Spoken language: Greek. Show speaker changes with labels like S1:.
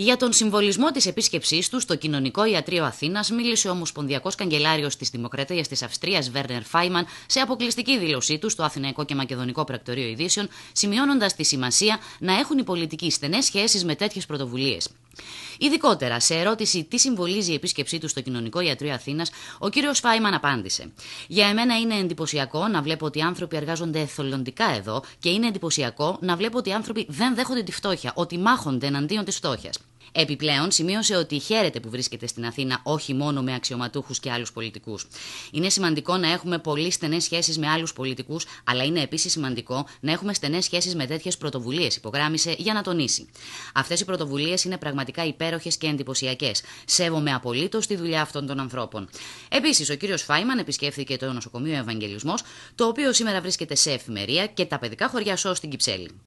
S1: Για τον συμβολισμό της επίσκεψής του στο Κοινωνικό Ιατρείο Αθήνας μίλησε ο Ομοσπονδιακός Καγκελάριος της Δημοκρατίας της Αυστρίας, Βέρνερ Φάιμαν, σε αποκλειστική δήλωσή του στο Αθηναϊκό και Μακεδονικό Πρακτορείο Ειδήσεων, σημειώνοντας τη σημασία να έχουν οι πολιτικοί στενές σχέσεις με τέτοιες πρωτοβουλίες. Ειδικότερα, σε ερώτηση τι συμβολίζει η επίσκεψή του στο Κοινωνικό Ιατρείο Αθήνας, ο κύριος Φάιμαν απάντησε. Για εμένα είναι εντυπωσιακό να βλέπω ότι οι άνθρωποι εργάζονται εθελοντικά εδώ και είναι εντυπωσιακό να βλέπω ότι οι άνθρωποι δεν δέχονται τη φτώχεια, ότι μάχονται εναντίον της φτώχειας. Επιπλέον, σημείωσε ότι χαίρεται που βρίσκεται στην Αθήνα όχι μόνο με αξιωματούχους και άλλους πολιτικούς. Είναι σημαντικό να έχουμε πολύ στενές σχέσεις με άλλους πολιτικούς, αλλά είναι επίσης σημαντικό να έχουμε στενές σχέσεις με τέτοιες πρωτοβουλίες, υπογράμμισε για να τονίσει. Αυτές οι πρωτοβουλίες είναι πραγματικά υπέροχες και εντυπωσιακές. Σέβομαι απολύτως τη δουλειά αυτών των ανθρώπων. Επίσης, ο κύριος Φάιμαν επισκέφθηκε το νοσοκομείο Ευαγγελισμός, το οποίο σήμερα βρίσκεται σε εφημερία και τα παιδικά χωριά σώ στην Κυψέλη.